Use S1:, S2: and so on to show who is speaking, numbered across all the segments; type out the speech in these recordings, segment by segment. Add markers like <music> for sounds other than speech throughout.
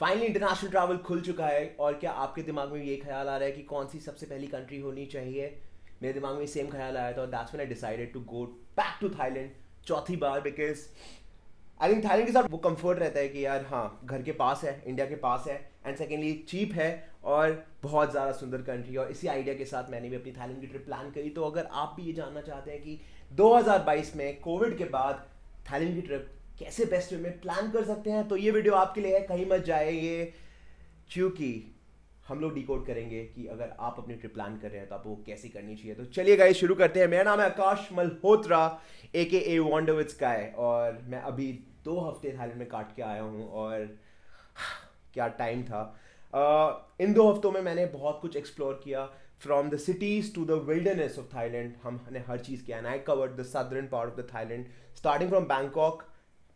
S1: Finally international travel खुल चुका है और क्या आपके दिमाग में ये ख्याल आ रहा है कि कौन सी सबसे पहली कंट्री होनी चाहिए मेरे दिमाग में सेम ख्याल आया था और that's when I decided to go back to Thailand चौथी बार बिकॉज आई थिंक थाईलैंड के साथ वो कंफर्ट रहता है कि यार हाँ घर के पास है इंडिया के पास है एंड सेकेंडली चीप है और बहुत ज़्यादा सुंदर कंट्री और इसी आइडिया के साथ मैंने भी अपनी थाईलैंड की ट्रिप प्लान करी तो अगर आप भी ये जानना चाहते हैं कि 2022 में कोविड के बाद थाईलैंड की ट्रिप कैसे बेस्ट वे में प्लान कर सकते हैं तो ये वीडियो आपके लिए है कहीं मत जाए ये क्योंकि हम लोग डिकोड करेंगे कि अगर आप अपनी ट्रिप प्लान कर रहे हैं तो आपको कैसे करनी चाहिए तो चलिए गाइस शुरू करते हैं मेरा नाम है आकाश मल्होत्रा ए के ए वॉन्डर विद स्काई और मैं अभी दो हफ्ते थाईलैंड में काट के आया हूँ और क्या टाइम था uh, इन दो हफ्तों में मैंने बहुत कुछ एक्सप्लोर किया from the cities to the wilderness of Thailand हमने हर चीज़ किया and I covered the southern part of the Thailand starting from Bangkok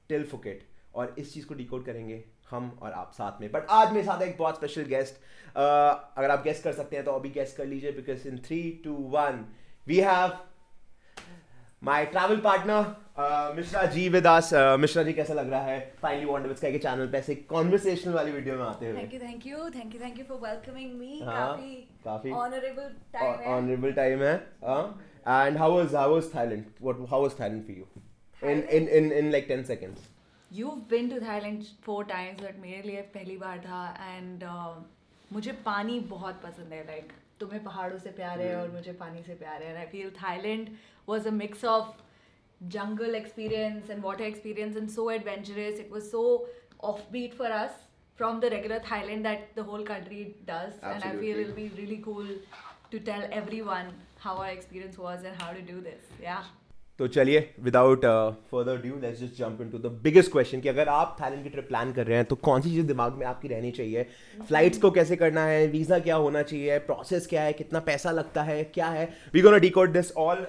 S1: till Phuket और इस चीज़ को डिकोड करेंगे हम और आप साथ में बट आज मेरे साथ एक बहुत स्पेशल गेस्ट uh, अगर आप गेस्ट कर सकते हैं तो अभी गेस्ट कर लीजिए because in three two one we have my travel partner Mishra ji विदास uh, मिश्रा जी कैसा लग रहा है फाइनली वॉन्ट स्काई के चैनल पे ऐसे कॉन्वर्सेशन वाली वीडियो में आते हुए thank you
S2: thank you thank you for welcoming me काफी काफी ऑनरेबल टाइम है ऑनरेबल
S1: टाइम है and how was how was Thailand what how was Thailand for you in, in in in like 10 seconds
S2: you've been to Thailand four times but मेरे लिए पहली बार था and uh, मुझे पानी बहुत पसंद है like तुम्हें पहाड़ों से प्यार है और मुझे पानी से प्यार है and I feel Thailand was a mix of jungle experience and water experience and so adventurous it was so offbeat for us from the regular Thailand that the whole country does Absolutely. and I feel it'll be really cool to tell everyone how our experience was and how to do this yeah
S1: तो चलिए without further due let's just jump into the biggest question कि अगर आप Thailand की trip plan कर रहे हैं तो कौन सी चीज़ दिमाग में आपकी रहनी चाहिए फ्लाइट्स को कैसे करना है वीज़ा क्या होना चाहिए प्रोसेस क्या है कितना पैसा लगता है क्या है we gonna decode this all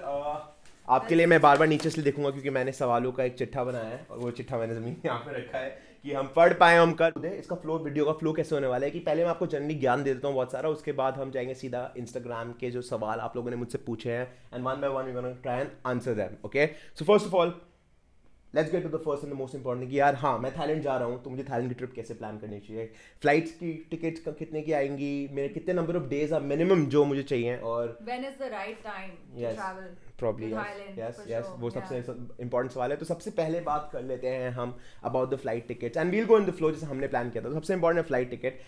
S1: आपके लिए मैं बार बार नीचे से देखूंगा क्योंकि मैंने सवालों का एक चिट्ठा बनाया है और वो चिट्ठा मैंने जमीन यहाँ पे रखा है कि हम पढ़ पाए हम कर दे इसका फ्लो वीडियो का फ्लो कैसे होने वाला है कि पहले मैं आपको जनरली ज्ञान दे देता हूँ बहुत सारा उसके बाद हम जाएंगे सीधा इंस्टाग्राम के जो सवाल आप लोगों ने मुझसे पूछे हैं and one by one we try and answer them okay so first of all let's get to the first and most important कि यार हाँ मैं थाईलैंड जा रहा हूँ तो मुझे थाईलैंड की ट्रिप कैसे प्लान करनी चाहिए फ्लाइट्स की टिकट कितने की आएंगी मेरे कितने number of days are minimum जो मुझे चाहिए और
S2: when is the right time to travel
S1: probably yes yes वो सबसे इंपॉर्टेंट सवाल है तो सबसे पहले बात कर लेते हैं हम about the flight ticket and we'll go in the flow जैसे हमने प्लान किया था तो सबसे इंपॉर्टेंट फ्लाइट टिकट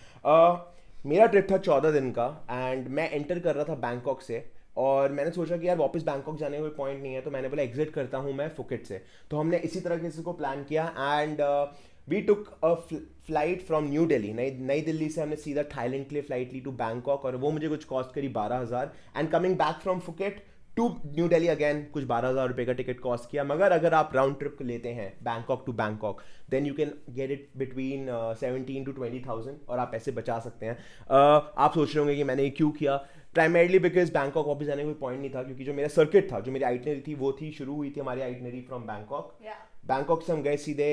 S1: मेरा ट्रिप था चौदह दिन का एंड मैं एंटर कर रहा था बैंकॉक से और मैंने सोचा कि यार वापस बैंकॉक जाने कोई पॉइंट नहीं है तो मैंने बोला एग्जिट करता हूँ मैं फुकेट से तो हमने इसी तरह किसी को प्लान किया and we took a flight from New Delhi Nai Nai Delhi से हमने सीधा थाईलैंड के लिए फ्लाइट ली टू बैंकॉक और वो मुझे कुछ कॉस्ट करी बारह हज़ार and coming back from Phuket to New Delhi again कुछ बारह हज़ार रुपये का टिकट कॉस्ट किया मगर अगर आप राउंड ट्रिप लेते हैं Bangkok to Bangkok then you can get it between seventeen to twenty thousand और आप ऐसे बचा सकते हैं uh, आप सोच रहे होंगे कि मैंने ये क्यों किया प्राइमरली बिकॉज बैंकॉक वापस जाने का कोई पॉइंट नहीं था क्योंकि जो मेरा सर्किट था जो मेरी आइटनरी थी वो थी शुरू हुई थी हमारी आइटनरी फ्रॉम बैंकॉक बैंकॉक से हम गए सीधे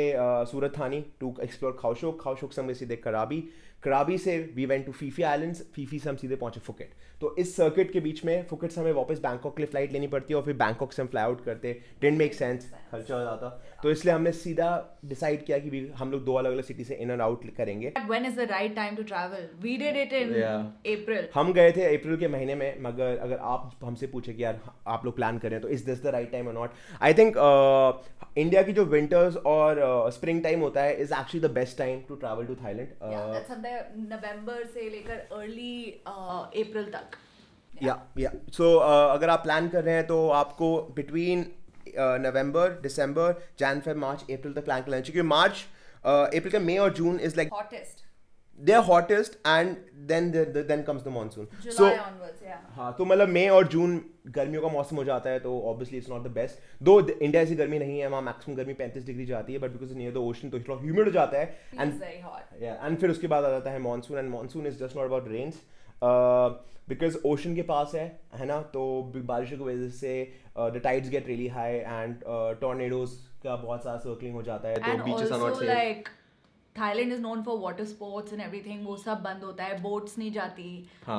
S1: सूरत थानी टू एक्सप्लोर खाउशोक खाउशोक से हम गए सीधे कराबी कराबी से we went to Phi Phi islands Phi Phi से हम सीधे पहुंचे फुकेट तो इस सर्किट के बीच में फुकेट से हमें वापस बैंकॉक के लिए फ्लाइट लेनी पड़ती है और फिर बैंकॉक से हम फ्लाई आउट करते डेंट मेक सेंस खर्चा हो जाता तो इसलिए हमने सीधा डिसाइड किया कि हम लोग दो अलग अलग सिटी से इन एंड आउट करेंगे
S2: when is the right time to travel we did it in April
S1: हम गए थे अप्रैल के महीने में मगर अगर आप हमसे पूछे कि यार आप लोग प्लान करें तो is this the right time और नॉट आई थिंक इंडिया की जो विंटर्स और स्प्रिंग uh, टाइम होता है is actually the best time to travel to Thailand
S2: November से लेकर अर्ली अप्रैल uh, uh, तक
S1: या या सो अगर आप प्लान कर रहे हैं तो आपको between November December Jan Feb March April तक प्लान करना चाहिए क्योंकि मार्च अप्रैल का मई और June is like hottest they're hottest and then the, the, then comes the monsoon July so onwards yeah हाँ तो मतलब मई और जून गर्मियों का मौसम हो जाता है तो obviously it's not the best दो इंडिया ऐसी गर्मी नहीं है वहाँ मैक्सिमम गर्मी 35 डिग्री जाती है but because near the ocean तो थोड़ा ह्यूमिड हो जाता है एंड yeah and फिर उसके बाद आ जाता है monsoon and monsoon is just not about rains because ocean के पास है है ना तो बारिशों की वजह से the tides get really high and tornadoes का बहुत सारा सर्कलिंग हो जाता है तो beaches are not safe
S2: Thailand is known for water sports and everything वो सब बंद होता है बोट्स नहीं जाती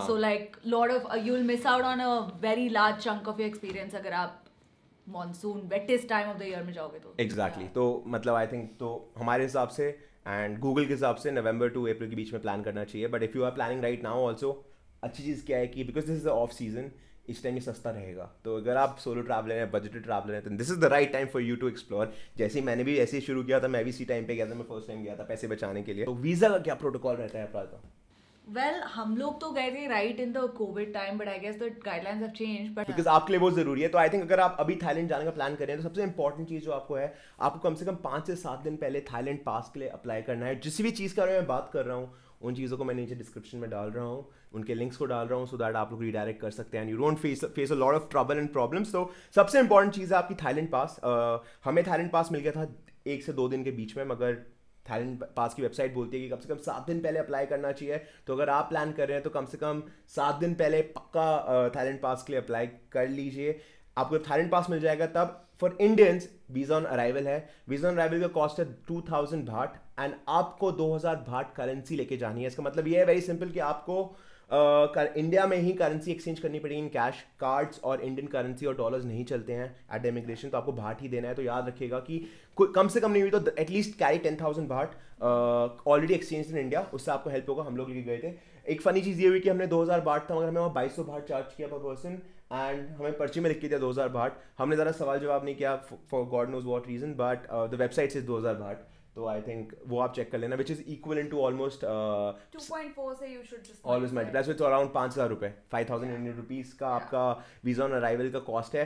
S2: so like lot of you will miss out on a very large chunk of your experience अगर आप monsoon wettest time of the year में जाओगे तो
S1: एग्जैक्टली तो मतलब आई थिंक तो हमारे हिसाब से एंड गूगल के हिसाब से नवंबर टू अप्रैल के बीच में प्लान करना चाहिए but if you are planning right now also अच्छी चीज़ क्या है कि because this is off season इस टाइम ये सस्ता रहेगा तो अगर आप सोलो ट्रैवलर हैं बजट ट्रैवलर हैं तो this is the right time for you to explore जैसे ही मैंने भी ऐसे ही शुरू किया था मैं भी इसी टाइम पे गया था मैं फर्स्ट टाइम गया था पैसे बचाने के लिए तो वीज़ा का क्या प्रोटोकॉल रहता है आपका
S2: वेल well, हम लोग तो गए थे right in the covid time but I guess the guidelines have change but because
S1: आपके लिए बहुत जरूरी है तो आई थिंक अगर आप अभी थाईलैंड जाने का प्लान कर रहे हैं तो सबसे इंपॉर्टेंट चीज़ जो आपको है आपको कम से कम पाँच से सात दिन पहले थाईलैंड पास के लिए अप्लाई करना है जिस भी चीज़ के बारे में बात कर रहा हूँ उन चीज़ों को मैं नीचे डिस्क्रिप्शन में डाल रहा हूँ उनके लिंक्स को डाल रहा हूँ सो दैट आप लोग रीडायरेक्ट कर सकते हैं you don't face face a lot of trouble and problems तो सबसे इंपॉर्टेंट चीज़ है आपकी थाईलैंड पास uh, हमें थाईलैंड पास मिल गया था एक से दो दिन के बीच में मगर थाईलैंड पास की वेबसाइट बोलती है कि कम से कम सात दिन पहले अप्लाई करना चाहिए तो अगर आप प्लान कर रहे हैं तो कम से कम सात दिन पहले पक्का थाईलैंड पास के लिए अप्लाई कर लीजिए आपको थाईलैंड पास मिल जाएगा तब for Indians visa on arrival है वीजा ऑन अराइवल का कॉस्ट है टू थाउजेंड भाट एंड आपको दो हजार भाट करेंसी लेके जानी है इसका मतलब ये है वेरी सिंपल कि आपको इंडिया uh, में ही करेंसी एक्सचेंज करनी पड़ेगी इन कैश कार्ड्स और इंडियन करेंसी और डॉलर्स नहीं चलते हैं एट इमिग्रेशन तो आपको भाट ही देना है तो याद रखिएगा कि कम से कम नहीं हुई तो at least carry ten thousand baht already exchange in India उससे आपको हेल्प होगा हम लोग लेके गए थे एक फनी चीज़ ये हुई कि हमने दो हज़ार भाट था मगर हमें वहाँ बाईस सौ भाट चार्ज किया पर पर्सन एंड हमें पर्ची में लिख के दिया दो हज़ार बाट हमने ज़रा सवाल जवाब नहीं किया for God knows what reason but the website is दो हज़ार बाट तो आई थिंक वो आप चेक कर लेना which is equal in to almost
S2: always multiply with
S1: around पाँच हज़ार रुपये फाइव थाउजेंड इंडियन रुपीज़ का आपका वीज़ा ऑन अराइवल का कॉस्ट है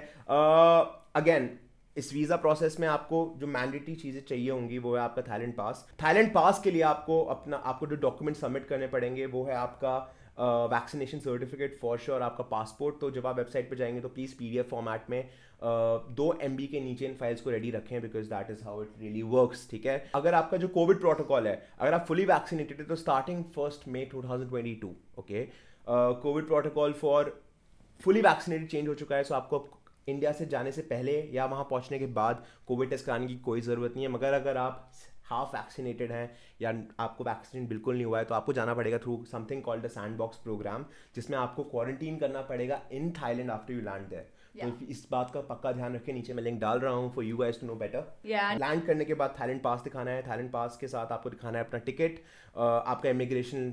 S1: अगेन uh, इस वीज़ा प्रोसेस में आपको जो मैंडेटरी चीज़ें चाहिए होंगी वो है आपका थाईलैंड पास थाईलैंड पास के लिए आपको अपना आपको जो डॉक्यूमेंट सबमिट करने पड़ेंगे वो है आपका वैक्सीनेशन सर्टिफिकेट फॉर श्योर आपका पासपोर्ट तो जब आप वेबसाइट पर जाएंगे तो प्लीज़ पी फॉर्मेट में uh, दो एम के नीचे इन फाइल्स को रेडी रखें because that is how it really work ठीक है अगर आपका जो कोविड प्रोटोकॉल है अगर आप फुली वैक्सीनेटेड है तो starting first May to okay Covid protocol for fully vaccinated change हो चुका है सो so आपको इंडिया से जाने से पहले या वहाँ पहुँचने के बाद कोविड टेस्ट कराने की कोई ज़रूरत नहीं है मगर अगर आप हाफ वैक्सीनेटेड हैं या आपको वैक्सीन बिल्कुल नहीं हुआ है तो आपको जाना पड़ेगा through something called the sandbox program जिसमें आपको क्वारंटीन करना पड़ेगा in Thailand after you land there तो इस बात का पक्का ध्यान रखें नीचे मैं लिंक डाल रहा हूँ for you guys to know better land करने के बाद थाईलैंड पास दिखाना है थाईलैंड पास के साथ आपको दिखाना है अपना टिकट आपका इमिग्रेशन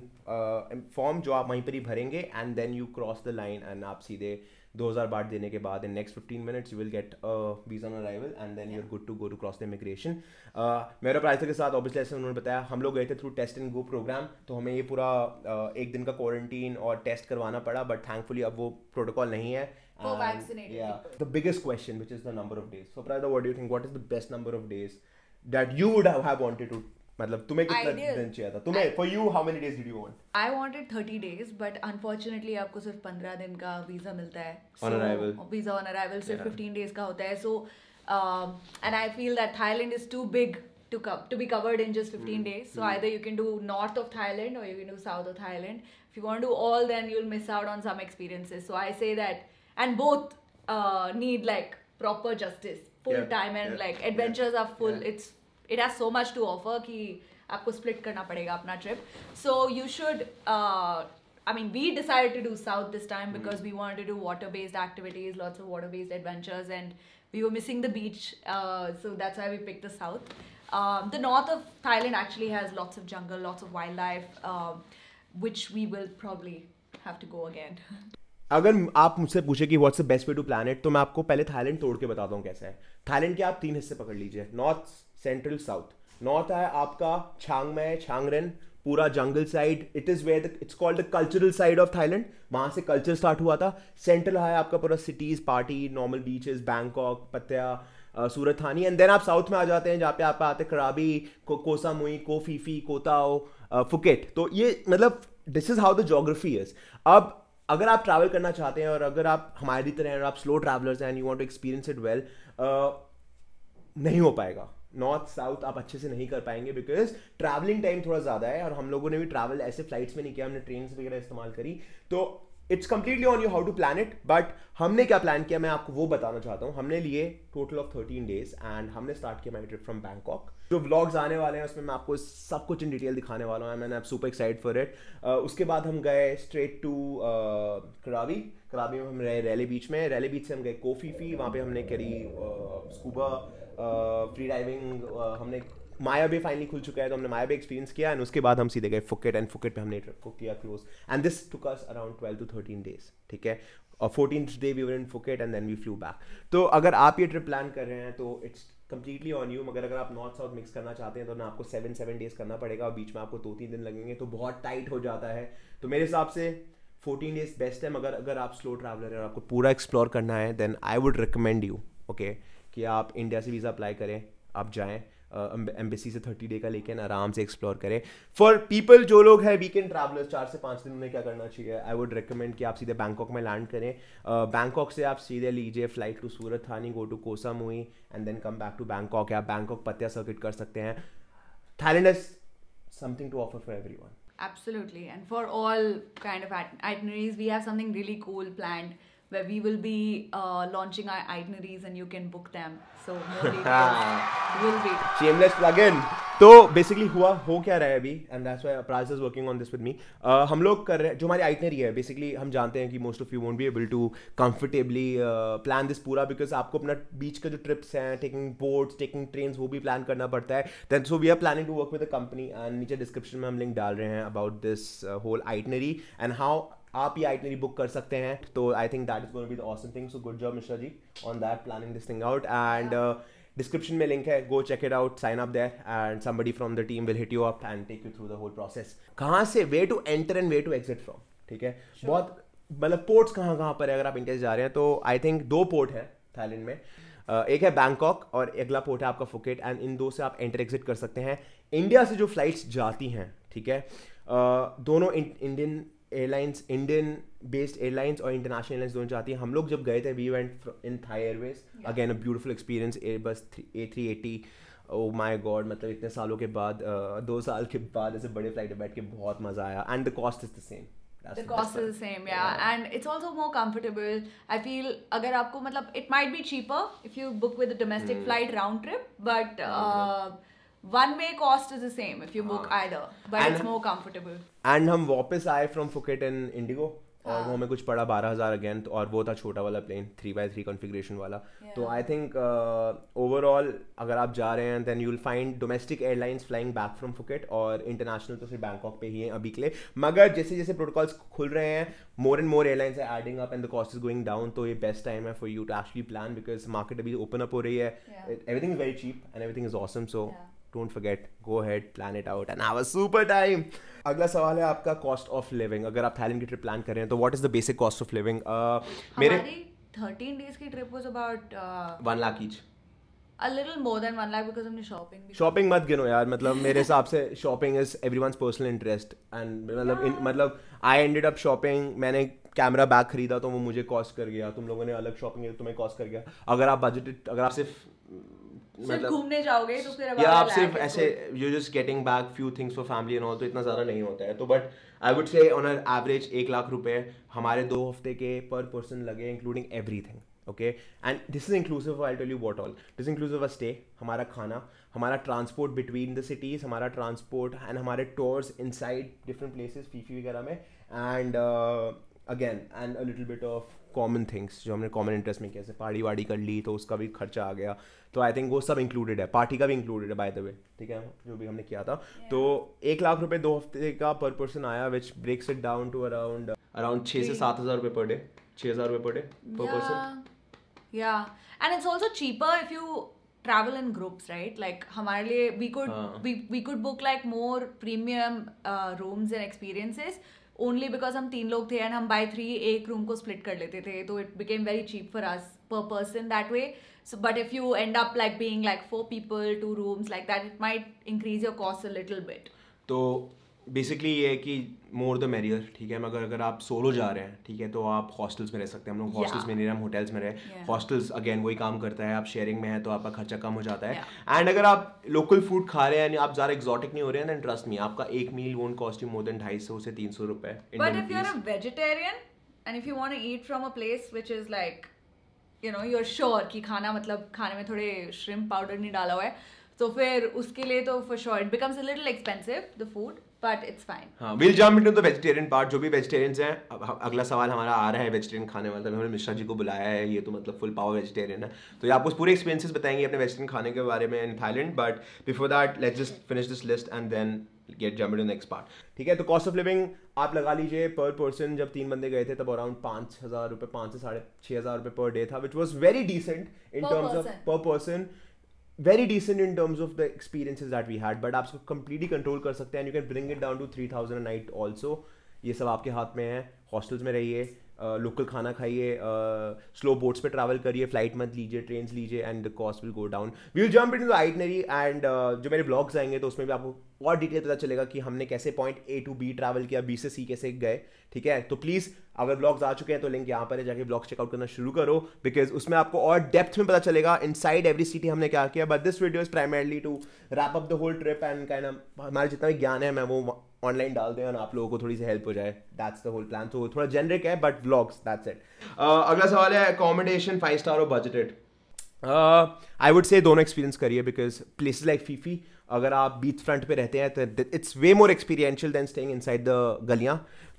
S1: फॉर्म जो आप वहीं पर ही भरेंगे and then you cross the line and आप सीधे दो हज़ार बाट देने के बाद in next fifteen minutes you will get visa on arrival and then you're good to go to cross the immigration मेरे प्राइसर के साथ ऑब्वियसली ऐसे उन्होंने बताया हम लोग गए थे through test and go program तो हमें ये पूरा uh, एक दिन का क्वारंटीन और टेस्ट करवाना पड़ा बट थैंकफुली अब वो प्रोटोकॉल नहीं है the biggest question which is the number of days so Praj what you think what is the best number of days that you would have wanted to मतलब तुम्हें कितना दिन चाहिए था तुम्हें for you how many days did you want
S2: I wanted 30 days but unfortunately आपको सिर्फ 15 दिन का वीजा मिलता है on arrival visa on arrival सिर्फ 15 डेज का होता है so and I feel that Thailand is too big to co- to be covered in just 15 mm. days. So mm. either you can do north of Thailand or you can do south of Thailand. If you want to do all, then you'll miss out on some experiences. So I say that, and both uh, need like proper justice, full yeah. time, and yeah. like adventures yeah. are full. It's it has so much to offer कि आपको split करना पड़ेगा अपना trip so you should I mean we decide to do south this time because we want to do water based activities lots of water based adventures and we are missing the beach so that's I we pick the south the north of Thailand actually has lots of jungle lots of wildlife which we will probably have to go again
S1: अगर आप मुझसे पूछे कि what's the best way to plan तो मैं आपको पहले Thailand तोड़ के बताता हूँ कैसा है थाईलैंड के आप तीन हिस्से पकड़ लीजिए नॉर्थ सेंट्रल साउथ नॉर्थ है आपका छांग में छांगरेन पूरा जंगल side it is where it's called the cultural side of Thailand वहाँ से कल्चर स्टार्ट हुआ था सेंट्रल है आपका पूरा cities party normal beaches Bangkok Pattaya Surat Thani and then आप साउथ में आ जाते हैं जहाँ पे आप आते कराबी को, कोसामुई कोफीफी कोताओ फुकेट तो ये मतलब this is how the geography is अब अगर आप ट्रैवल करना चाहते हैं और अगर आप हमारी तरह और आप स्लो ट्रैवलर्स हैं and you want to experience it well नहीं हो पाएगा नॉर्थ साउथ आप अच्छे से नहीं कर पाएंगे बिकॉज ट्रैवलिंग टाइम थोड़ा ज़्यादा है और हम लोगों ने भी ट्रैवल ऐसे फ्लाइट्स में नहीं किया हमने ट्रेन वगैरह इस्तेमाल करी तो it's completely on you how to plan it but हमने क्या प्लान किया मैं आपको वो बताना चाहता हूँ हमने लिए total of thirteen days and हमने स्टार्ट किया माई ट्रिप फ्रॉम बैंकॉक जो व्लॉग्स आने वाले हैं उसमें मैं आपको सब कुछ इन डिटेल दिखाने वाला हूँ मैंने आप सुपर एक्साइट फॉर इट उसके बाद हम गए स्ट्रेट टू करावी करावी में हम रहे रैली बीच में रैली बीच से हम गए कोफी फी वहाँ पे हमने करी स्कूबा uh, फ्री डाइविंग हमने माया भी फाइनली खुल चुका है तो हमने माया भी एक्सपीरियंस किया एंड उसके बाद हम सीधे गए फुकेट एंड फुकेट पे हमने ट्रिप को किया close and this took us around twelve to thirteen days ठीक है और fourteen day we were in Phuket and then we flew back तो अगर आप ये ट्रिप प्लान कर रहे हैं तो इट्स कम्प्लीटली ऑन यू मगर अगर आप नॉर्थ साउथ मिक्स करना चाहते हैं तो ना आपको सेवन सेवन डेज करना पड़ेगा और बीच में आपको दो तीन दिन लगेंगे तो बहुत टाइट हो जाता है तो मेरे हिसाब से फोर्टीन डेज बेस्ट है मगर अगर आप स्लो ट्रैवलर हैं और आपको पूरा एक्सप्लोर करना है then I would recommend you okay कि आप इंडिया से वीज़ा अप्लाई करें आप जाएँ एम्बेसी से थर्टी डे का लेकिन आराम से एक्सप्लोर करें फॉर पीपल जो लोग हैं वीकेंड ट्रैवलर्स चार से पाँच दिन में क्या करना चाहिए आई वुड रिकमेंड कि आप सीधे बैंकॉक में लैंड करें बैंकॉक uh, से आप सीधे लीजिए फ्लाइट टू सूरत थानी गो to Koh Samui and then come back to Bangkok या बैंकॉक पत्या सर्किट कर सकते हैं Thailand is something to offer for everyone
S2: Absolutely, and for all kind of itineraries we have something really cool planned where we will be uh, launching our itineraries and you can book them. So more will be.
S1: Shameless plug-in. तो basically हुआ हो क्या रहा है अभी and that's why Praj is working on this with me हम लोग कर रहे हैं जो हमारी आइटनरी है बेसिकली हम जानते हैं कि most of you won't be able to comfortably plan this पूरा बिकॉज आपको अपना बीच का जो ट्रिप्स हैं टेकिंग बोट्स टेकिंग ट्रेन वो भी प्लान करना पड़ता है then so we are planning to work with a company and नीचे डिस्क्रिप्शन में हम लिंक डाल रहे हैं about this whole itinerary and how आप ही आइटनरी बुक कर सकते हैं तो I think that is be the awesome thing so good job Mishra ji on that planning this thing out and description में लिंक है go check it out sign up there and somebody from the team will hit you up and take you through the whole process कहाँ से way to enter and way to exit from ठीक है sure. बहुत मतलब ports कहाँ कहाँ पर है अगर आप इंडिया से जा रहे हैं तो आई थिंक दो पोर्ट है थाईलैंड में uh, एक है बैंकॉक और अगला पोर्ट है आपका फुकेट एंड इन दो से आप एंटर एग्जिट कर सकते हैं इंडिया से जो फ्लाइट्स जाती हैं ठीक है uh, दोनों Indian airlines Indian based airlines और इंटरनेशनल एयरलाइंस दोनों चाहती हैं हम लोग जब गए थे we went in Thai Airways again a beautiful experience Airbus A three eighty oh my God मतलब इतने सालों के बाद uh, दो साल के बाद ऐसे बड़े फ्लाइट में बैठ के बहुत मज़ा आया and the cost is the same That's the cost
S2: is the same yeah, yeah. and it's also more comfortable i feel agar aapko matlab it might be cheaper if you book with a domestic mm. flight round trip but uh, mm-hmm. one way cost is the same if you book हाँ। either but and it's more comfortable
S1: and hum wapas aaye from phuket in indigo और हाँ। वो हमें कुछ पड़ा बारह हज़ार again तो और वो था छोटा वाला plane three by three configuration वाला yeah. तो आई थिंक ओवरऑल अगर आप जा रहे हैं then you will find domestic airlines flying back from Phuket और इंटरनेशनल तो फिर बैंकॉक पे ही है अभी के लिए मगर जैसे जैसे प्रोटोकॉल्स खुल रहे हैं more and more airlines are adding up and the cost is going down तो ये बेस्ट टाइम है for you to actually plan because market अभी ओपन अप हो रही है everything is very cheap and everything is awesome so don't forget go ahead plan it out and have a super time अगला सवाल है आपका cost of living अगर आप थाईलैंड की ट्रिप प्लान कर रहे हैं तो what is the basic cost of living मेरे
S2: 13 डेज की trip was about 1 lakh each a little more than 1 lakh because हमने शॉपिंग भी
S1: शॉपिंग मत गिनो यार मतलब मेरे <laughs> हिसाब से shopping is everyone's personal interest and मतलब मतलब आई एंडेड अप शॉपिंग मैंने कैमरा बैग खरीदा तो वो मुझे कॉस्ट कर गया तुम लोगों ने अलग शॉपिंग तो तुम्हें कॉस्ट कर गया अगर आप बजट अगर आप सिर्फ मतलब घूमने
S2: जाओगे तो आप सिर्फ ऐसे
S1: तो इतना ज़्यादा नहीं होता है तो but I would say average एक लाख रुपए हमारे दो हफ्ते के पर पर्सन लगे including everything okay and this is inclusive I tell you what all this inclusive a stay हमारा खाना हमारा ट्रांसपोर्ट बिटवीन द सिटीज़ हमारा ट्रांसपोर्ट एंड हमारे tours inside different places Phi Phi वगैरह में and again and a little bit of common things जो हमने common interest में किया जैसे पार्टी वाड़ी कर ली तो उसका भी खर्चा आ गया तो आई थिंक वो सब इंक्लूडेड है पार्टी का भी इंक्लूडेड है बाय द वे ठीक है जो भी हमने किया था yeah. तो एक लाख रुपये दो हफ्ते का पर पर्सन आया which breaks it down to around around छः से सात हज़ार रुपये पर डे छः हज़ार रुपये पर
S2: डे पर पर्सन या and it's also cheaper if you travel in groups right like हमारे लिए we could we could book like more premium rooms and experiences only because हम तीन लोग थे एंड हम बाई थ्री एक room को स्प्लिट कर लेते थे तो it became very cheap for us per person that way so but if you end up like being like four people two rooms like that it might increase your cost a little bit
S1: तो basically ये है कि more the merrier ठीक है मगर अगर आप solo जा रहे हैं ठीक है तो आप हॉस्टल्स में रह सकते हैं हम लोग हॉस्टल्स में नहीं रहे हम होटल्स में रहे हॉस्टल्स अगेन वही काम करता है आप शेयरिंग में है तो आपका खर्चा कम हो जाता है एंड अगर आप लोकल फूड खा रहे हैं आप ज़्यादा एक्जॉटिक नहीं हो रहे हैं देन ट्रस्ट मी आपका एक meal won't cost more than ढाई सौ से तीन सौ रुपए
S2: vegetarian and if you want to eat from a place which is like you know you are sure कि खाना मतलब खाने में थोड़े श्रिम्प पाउडर नहीं डाला हुआ है तो फिर उसके लिए तो for sure it becomes a little expensive the food but it's fine
S1: हाँ will jump into the vegetarian part जो भी वेजिटेरियंस हैं अगला सवाल हमारा आ रहा है वेजिटेरियन खाने वाला हमने मिश्रा जी को बुलाया है ये तो मतलब फुल पावर वेजिटेरियन है तो ये आपको पूरे एक्सपीरियंसेस बताएंगे अपने वेजिटेरियन खाने के बारे में in Thailand but before that let's just finish this list and then get jump to next part ठीक है तो कॉस्ट ऑफ लिविंग आप लगा लीजिए पर पर्सन जब तीन बंदे गए थे तब अराउंड पाँच हज़ार रुपये पाँच से साढ़े छः हज़ार रुपये पर डे था which was very decent in terms of per person very decent in terms of the experiences that we had but आप इसको कंप्लीटली कंट्रोल कर सकते हैं you can bring it down to three thousand night also ये सब आपके हाथ में है हॉस्टल्स में रहिए लोकल खाना खाइए स्लो बोट्स पे ट्रैवल करिए फ्लाइट मत लीजिए ट्रेन लीजिए and the cost will go down we will jump in the itinerary and जो मेरे ब्लॉग्स आएंगे तो उसमें भी आपको और डिटेल पता चलेगा कि हमने कैसे point A to B travel किया बी से सी कैसे गए ठीक है तो प्लीज़ अगर ब्लॉग्स आ चुके हैं तो लिंक यहां पर है जाके ब्लॉग चेकआउट करना शुरू करो बिकॉज उसमें आपको और डेप्थ में पता चलेगा इन साइड एवरी सिटी हमने क्या किया but this video is primarily to wrap up the whole trip and can हमारा जितना भी ज्ञान है मैं वो ऑनलाइन डाल दें और आप लोगों को थोड़ी सी हेल्प हो जाए दैट्स द होल प्लान तो थोड़ा जेनरिक है बट ब्लॉग्स दैट्स इट अगला सवाल है अकोमोडेशन फाइव स्टार और बजटेड आई वुड से दोनों एक्सपीरियंस करिए बिकॉज प्लेसेज लाइक फीफी अगर आप बीच फ्रंट पे रहते हैं तो it's way more experiential than staying inside the गलियां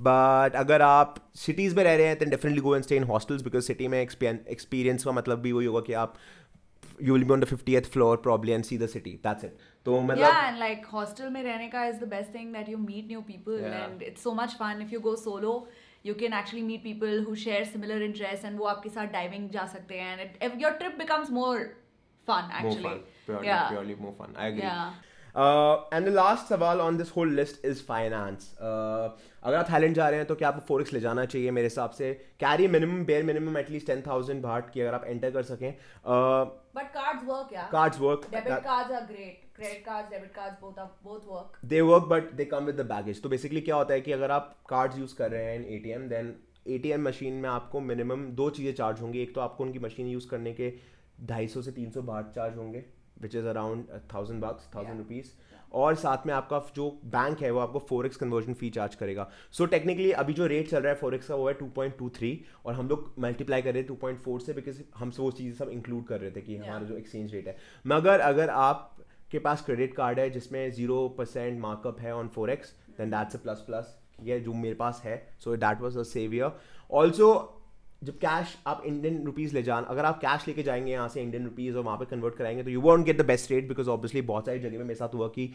S1: बट अगर आप सिटीज़ में रह रहे हैं तो definitely go and stay in hostels because city में एक्सपीरियंस का मतलब भी वही होगा कि आप you will be on the fiftieth floor problem and see the city that's it तो मतलब या
S2: एंड लाइक हॉस्टल में रहने का is the best thing that you meet new people and it's so much fun if you go solo you can actually meet people who share similar interest and वो आपके साथ diving जा सकते हैं and your trip becomes more fun actually. More fun. Purely, yeah.
S1: purely more fun. I agree. Yeah. Uh, and the last सवाल on this whole list is finance. Uh, अगर आप Thailand जा रहे हैं तो क्या आपको फोरिक्स ले जाना चाहिए मेरे हिसाब से carry minimum bare minimum at least ten thousand baht की अगर आप एंटर कर सकें
S2: बट कार्ड्स वर्क या cards work debit cards are great credit cards debit cards both are both work
S1: they work but they come with the baggage तो basically क्या होता है कि अगर आप कार्ड्स यूज कर रहे हैं in ATM then ATM machine में आपको मिनिमम दो चीज़ें चार्ज होंगी एक तो आपको उनकी मशीन यूज़ करने के ढाई सौ से तीन सौ बाट चार्ज होंगे which is around thousand bucks thousand rupees और साथ में आपका जो बैंक है वो आपको forex conversion fee charge करेगा सो so, टेक्निकली अभी जो रेट चल रहा है फोर एक्स का वो है टू पॉइंट टू थ्री और हम लोग मल्टीप्लाई कर रहे हैं टू पॉइंट फोर से बिकॉज हम वो चीज़ें सब इंक्लूड कर रहे थे कि yeah. हमारा जो एक्सचेंज रेट है मगर अगर आप के पास क्रेडिट कार्ड है जिसमें जीरो परसेंट मार्कअप है on forex than that's a plus plus ये जो मेरे पास है so that was a saviour also जब कैश आप इंडियन रुपीज़ ले जान अगर आप कैश लेके जाएंगे यहाँ से इंडियन रुपीज़ और वहाँ पे कन्वर्ट कराएंगे तो you won't get the best rate because obviously बहुत सारी जगह में मेरे साथ हुआ कि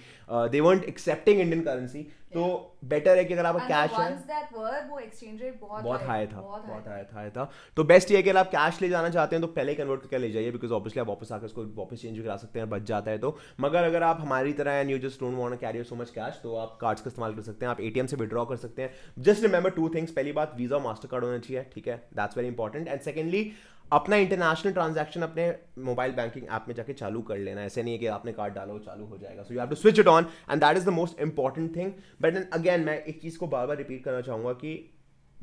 S1: they won't accepting Indian currency तो बेटर है कि अगर आप कैश
S2: है बहुत हाई था बहुत
S1: हाई था था तो बेस्ट ये कि अगर आप कैश ले जाना चाहते हैं तो पहले कन्वर्ट करके ले जाइए बिकॉज ऑब्वियसली आप वापस आकर उसको वापस चेंज करा सकते हैं बच जाता है तो मगर अगर आप हमारी तरह and you just don't want carrier so much cash तो आप कार्ड्स का इस्तेमाल कर सकते हैं आप एटीएम से विड्रॉ कर सकते हैं जस्ट रिमेंबर टू थिंग्स पहली बात वीजा मास्टर कार्ड होना चाहिए ठीक है that's very important and secondly अपना इंटरनेशनल ट्रांजेक्शन अपने मोबाइल बैंकिंग ऐप में जाके चालू कर लेना ऐसे नहीं है कि आपने कार्ड डालो चालू हो जाएगा so you have to switch it on and that is the most important thing but then again मैं एक चीज़ को बार बार रिपीट करना चाहूंगा कि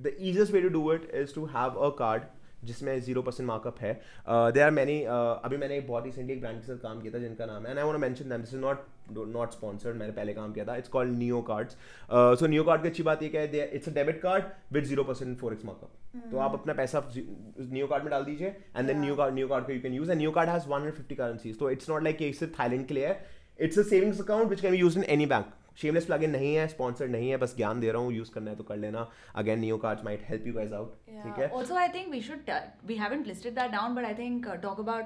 S1: the easiest way to do it is to have a card जिसमें जीरो परसेंट मार्कअप है they are many अभी मैंने एक बहुत रिसेंटली एक ब्रांड के साथ काम किया था जिनका नाम है and I want mention them this is not not sponsored मैंने पहले काम किया था it's called Niyo cards so Niyo card की अच्छी बात यह क्या है it's a debit card with zero percent forex markup तो आप अपना पैसा न्यू कार्ड में डाल दीजिए and then new card new card को you can use and new card has 150 currencies तो इट्स नॉट लाइक ये सिर्फ थाईलैंड के लिए है it's a savings account which can be used in any bank shameless plug in नहीं है sponsored नहीं है बस ज्ञान दे रहा हूँ यूज करना है तो कर लेना again new cards might help you guys out ठीक है also
S2: I think we should we haven't listed that down but I think talk about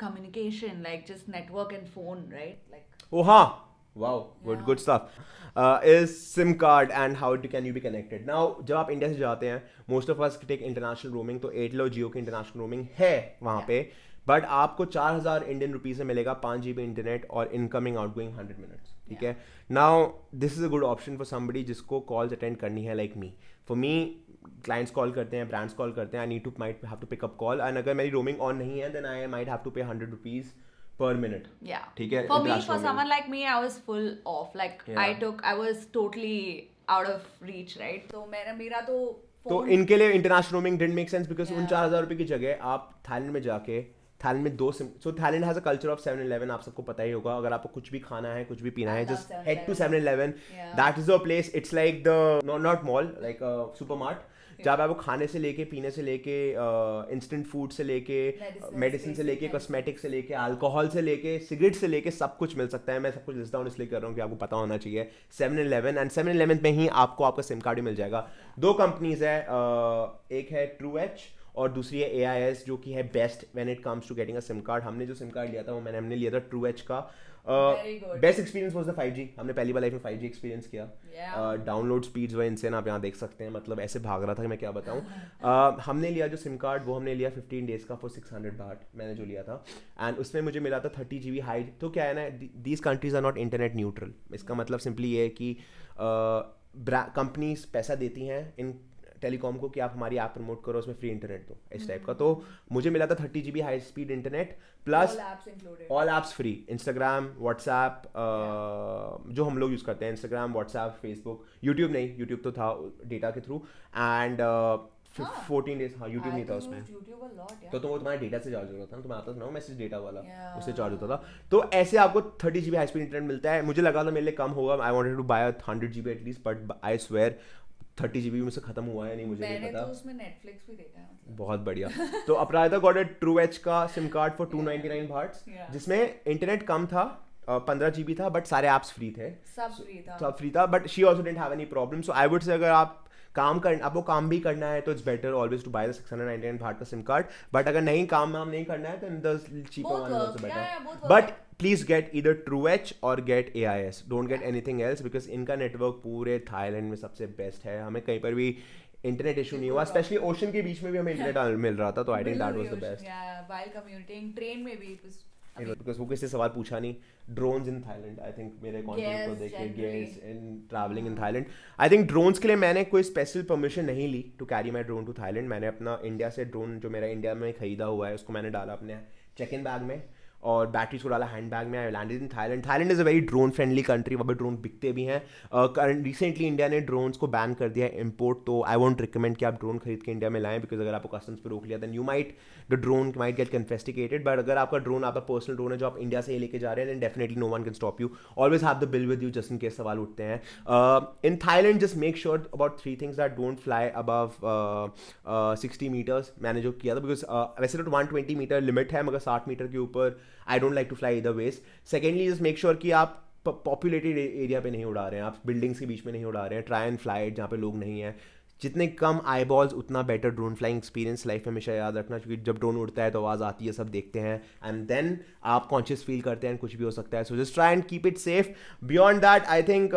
S2: communication like just network and phone right
S1: like oh हां wow good good stuff is SIM card and how can you be connected now जब आप India से जाते हैं most of us take international roaming तो at low Jio की international roaming है वहाँ पे बट आपको चार हज़ार इंडियन रुपीज़ में मिलेगा पाँच जी बी इंटरनेट और incoming outgoing hundred minutes ठीक है now this is a good option for somebody जिसको कॉल्स अटेंड करनी है like me for me clients call करते हैं ब्रांड्स कॉल करते हैं I need to might have to pick up call and अगर मेरी रोमिंग ऑन नहीं है then I might have to pay hundred rupees per minute.
S2: Yeah. ठीक है. For me, for someone like me, I was full off. Like yeah. I took, I was totally out of reach, right? So मेरा मेरा तो तो इनके लिए
S1: international roaming did make sense because उन चार हजार रुपए की जगह आप थाईलैंड में जाके थाईलैंड में दो so Thailand has a culture of seven eleven आप सबको पता ही होगा अगर आपको कुछ भी खाना है कुछ भी पीना है just head to seven eleven that is a place it's like the not mall like super mart जब आप खाने से लेके पीने से लेके इंस्टेंट फूड से लेके मेडिसिन से लेके कॉस्मेटिक से लेके अल्कोहल से लेके सिगरेट से लेके सब कुछ मिल सकता है मैं सब कुछ लिस्ट डाउन इसलिए कर रहा हूँ कि आपको पता होना चाहिए seven eleven and seven eleven में ही आपको आपका सिम कार्ड मिल जाएगा दो कंपनीज है एक है ट्रू एच और दूसरी है ए जो कि है best when it comes to getting a SIM card हमने जो सिम कार्ड लिया था वो मैंने हमने लिया था ट्रू एच का best experience was the five G हमने पहली बार लाइफ में फाइव जी एक्सपीरियंस किया डाउनलोड स्पीड्स वो इनसे आप यहाँ देख सकते हैं मतलब ऐसे भाग रहा था कि मैं क्या बताऊँ <laughs> हमने लिया जो सिम कार्ड वो हमने लिया फिफ्टीन डेज का फॉर सिक्स हंड्रेड बाट मैंने जो लिया था एंड उसमें मुझे मिला था थर्टी जी बी हाई तो क्या है ना these countries are not internet neutral इसका मतलब सिंपली ये है कि कंपनीज पैसा देती हैं इन टेलीकॉम को कि आप हमारी ऐप प्रमोट करो उसमें फ्री इंटरनेट दो इस टाइप का हम्म। तो मुझे मिला था thirty GB high speed internet plus all apps free Instagram WhatsApp जो हम लोग यूज़ करते हैं इंस्टाग्राम व्हाट्सएप फेसबुक यूट्यूब नहीं यूट्यूब तो था डेटा के थ्रू एंड फोर्टीन डेज हाँ यूट्यूब हाँ, नहीं था उसमें तो तुम वो तुम्हारे डेटा से चार्ज होता था तुम्हें आता था ना मैसेज डेटा वाला उससे चार्ज होता था तो ऐसे आपको thirty G B high speed internet मिलता है मुझे लगा था मेरे लिए कम होगा I wanted to buy hundred G B at least but I swear thirty GB में से खत्म हुआ है नहीं मुझे नहीं पता तो
S2: उसमें नेटफ्लिक्स भी देखा है
S1: मतलब। बहुत बढ़िया तो अपराधा गॉट एट ट्रू एच का SIM card for two ninety nine bahts जिसमें इंटरनेट कम था पंद्रह जीबी था बट सारे एप्स फ्री थे
S2: सब फ्री था सब
S1: फ्री था but she also didn't have any problem so I would say अगर आप काम करना आपको काम भी करना है तो it's better always to buy the 699 भारत का सिम कार्ड बट अगर नहीं काम में हम नहीं करना है तो the cheaper one also better but please get इधर ट्रू एच और get A I S don't get anything else because इनका नेटवर्क पूरे थाईलैंड में सबसे बेस्ट है हमें कहीं पर भी इंटरनेट इशू नहीं हुआ स्पेशली ओशन के बीच में भी हमें इंटरनेट <laughs> मिल रहा था तो I think that was the best
S2: while commuting train में भी इट वाज
S1: बिकॉज वो किसी सवाल पूछा नहीं drones in Thailand I think मेरे कॉन्टेंट को देख के guess in travelling in Thailand I think drones के लिए मैंने कोई स्पेशल परमिशन नहीं ली to carry my drone to Thailand मैंने अपना इंडिया से ड्रोन जो मेरा इंडिया में खरीदा हुआ है उसको मैंने डाला अपने चेक इन बैग में और बैटरी को डाला हैंड बैग में I landed in Thailand Thailand is a very drone friendly country वहाँ पर ड्रोन बिकते भी हैं करंट रिसेंटली इंडिया ने ड्रोन्स को बैन कर दिया है इम्पोर्ट तो आई वॉन्ट रिकमेंड कि आप ड्रोन खरीद के इंडिया में लाएं बिकॉज अगर आपको कस्टम्स पर रोक लिया than you might the drone might get confiscated but अगर आपका ड्रोन आपका पर्सनल ड्रोन है जो आप इंडिया से लेके जा रहे हैं than definitely no one can stop you always have the bill with you just in case सवाल उठते हैं in Thailand just make sure about three things that don't fly above sixty metres मैंने जो किया था बिकॉज uh, वैसे तो one twenty metre limit है मगर साठ मीटर के ऊपर I don't like to fly the ways secondly just make sure कि आप पॉपुलेटेड एरिया पे नहीं उड़ा रहे हैं आप बिल्डिंग्स के बीच में नहीं उड़ा रहे हैं ट्राई एंड फ्लाइट जहाँ पे लोग नहीं हैं जितने कम आई बॉल्स उतना better drone flying experience life में हमेशा याद रखना क्योंकि जब ड्रोन उड़ता है तो आवाज़ आती है सब देखते हैं एंड देन आप कॉन्शियस फील करते हैं कुछ भी हो सकता है so just try and keep it safe beyond that I think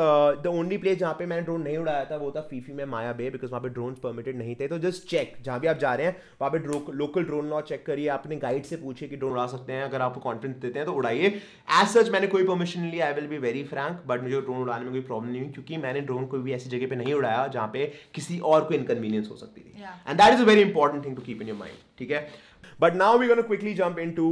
S1: the only place जहाँ पे मैंने ड्रोन नहीं उड़ाया था वो था फीफी में माया बे बिकॉज वहाँ पे ड्रोन परमिटेड नहीं थे तो जस्ट चेक जहाँ भी आप जा रहे हैं वहाँ पे लोकल ड्रोन लॉ चेक करिए अपने गाइड से पूछिए कि ड्रोन उड़ा सकते हैं अगर आपको कॉन्फिडेंस देते हैं तो उड़ाइए एज सच मैंने कोई परमिशन नहीं लिया I will be very frank but मुझे ड्रोन उड़ाने में कोई प्रॉब्लम नहीं हुई क्योंकि मैंने ड्रोन कोई भी ऐसी जगह पर नहीं उड़ाया जहाँ पे किसी और और कोई इनकन्वीनियंस हो सकती थी and that is a very important thing to keep in your mind ठीक है but now we gonna quickly jump into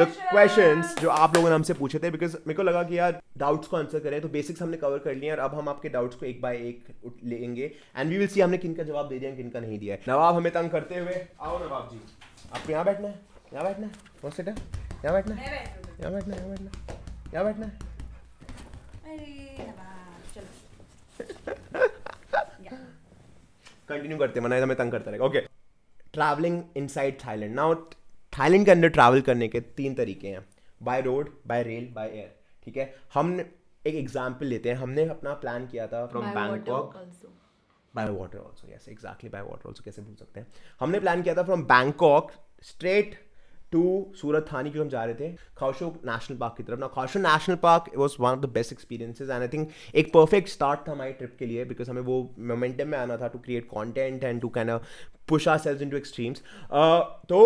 S1: the questions जो आप लोगों ने हमसे पूछे थे बिकॉज मेरे को लगा कि यार डाउट्स को आंसर करें तो बेसिक्स हमने कवर कर लिए और अब हम आपके डाउट्स को एक बाय एक लेंगे एंड वी विल सी हमने किनका जवाब दे दिया किनका नहीं दिया है नवाब हमें तंग करते हुए आओ नवाब जी आपको यहाँ बैठना है यहाँ बैठना है कौन हाँ? सीट है यहाँ बैठना है यहाँ बैठना है यहाँ
S2: बैठना है यहाँ बैठना है
S1: कंटिन्यू करते हैं मना तंग करता रहेगा okay travelling inside Thailand now Thailand के अंदर ट्रैवल करने के तीन तरीके हैं by road by rail by air ठीक है हम एक एग्जाम्पल लेते हैं हमने अपना प्लान किया था from Bangkok by water also yes exactly by water also कैसे भूल सकते हैं हमने प्लान किया था from Bangkok straight to Surat Thani की हम जा रहे थे खाशो नेशनल पार्क की तरफ ना Khao Sok national park was one of the best experiences and I think एक परफेक्ट स्टार्ट था हमारी ट्रिप के लिए बिकॉज हमें वो मोमेंटम में आना था to create content and to can push our sales into extremes तो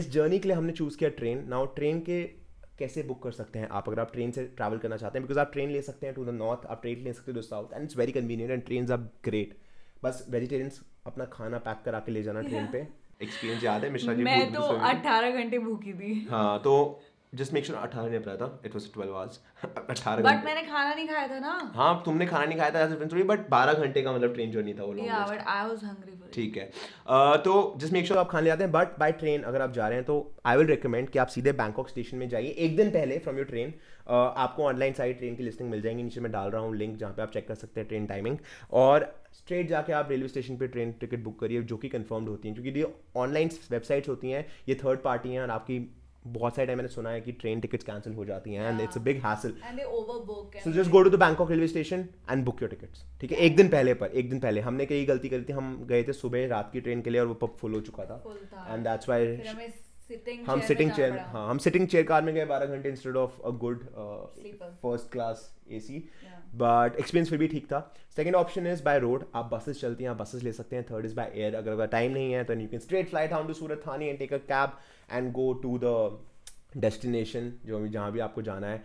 S1: इस जर्नी के लिए हमने चूज़ किया ट्रेन नाउ ट्रेन के कैसे बुक कर सकते हैं आप अगर आप ट्रेन से ट्रैवल करना चाहते हैं बिकॉज आप ट्रेन ले सकते हैं टू द नॉर्थ आप ट्रेन ले सकते हो to south and it's very convenient and train are great बस वेजिटेरियंस अपना खाना पैक करा के ले जाना ट्रेन पे एक्सपीरियंस याद है मिश्रा जी मैं तो 18
S2: घंटे भूखी थी
S1: हाँ तो जस्ट मेक श्योर अठारह ने पढ़ाया था इट वाज 12 आवर्स 18 बट
S2: मैंने खाना नहीं खाया था ना
S1: हाँ तुमने खाना नहीं खाया था डिफरेंस थोड़ी बट 12 घंटे का मतलब ट्रेन जर्नी था वो yeah,
S2: but I was hungry for
S1: ठीक है तो जस्ट मेक श्योर आप खाने जाते हैं बट बाय ट्रेन अगर आप जा रहे हैं तो आई विल रिकमेंड कि आप सीधे बैंकॉक स्टेशन में जाइए एक दिन पहले फ्रॉम योर ट्रेन आपको ऑनलाइन सारी ट्रेन की लिस्टिंग मिल जाएंगी नीचे मैं डाल रहा हूँ लिंक जहाँ पे आप चेक कर सकते हैं ट्रेन टाइमिंग और स्ट्रेट जाके आप रेलवे स्टेशन पे ट्रेन टिकट बुक करिए जो कि कंफर्म्ड होती हैं क्योंकि ये ऑनलाइन वेबसाइट्स होती हैं ये थर्ड पार्टी हैं और आपकी बहुत सारे टाइम मैंने सुना है कि ट्रेन टिकट्स कैंसिल हो जाती हैं and it's a big hassle so just go to the Bangkok railway station and book your tickets ठीक है एक दिन पहले पर एक दिन पहले हमने कई गलती करी थी हम गए थे सुबह रात की ट्रेन के लिए और वो पब फुल हो चुका था एंड दैट्स वाई
S2: हम सिटिंग चेयर
S1: हाँ हम सिटिंग चेयर कार में गए बारह घंटे instead of a good first class A C but experience फिर भी ठीक था second option is by road आप बसेस चलती हैं आप बसेस ले सकते हैं थर्ड इज बाय एयर अगर अगर टाइम नहीं है तो you can straight fly down to Surat Thani and take a cab and go to the destination जो जहाँ भी आपको जाना है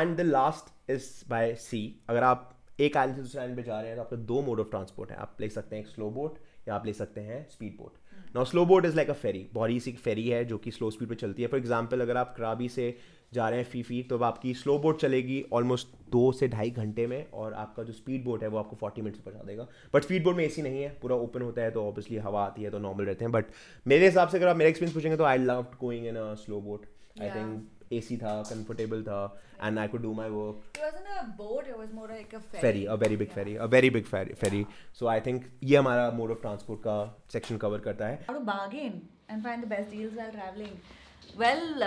S1: and the last is by sea अगर आप एक आइलैंड से दूसरे आइलैंड पर जा रहे हैं तो आपका दो मोड ऑफ ट्रांसपोर्ट है आप ले सकते हैं एक स्लो बोट या आप ले सकते हैं speed boat now slow boat is like a ferry बहुत ही सी फेरी है जो कि स्लो स्पीड पर चलती है फॉर एग्जाम्पल अगर आप कराबी से जा रहे हैं फीफी तो आपकी स्लो बोट चलेगी ऑलमोस्ट दो से ढाई घंटे में और आपका जो स्पीड बोट है वो आपको फोर्टी मिनट्स पहुंचा देगा बट स्पीड बोट में ए नहीं है पूरा ओपन होता है तो ऑब्वियसली हवा आती है तो नॉर्मल रहते हैं बट मेरे हिसाब से अगर आप मेरा एक्सपीरियंस पूछेंगे तो I love going in a slow boat I think AC था कंफर्टेबल था and I could do my work
S2: it wasn't a boat it was more like a ferry a
S1: very big ferry a very big ferry so I think ये हमारा mode of transport का section cover करता है
S2: और to bargain and find the best deals while travelling well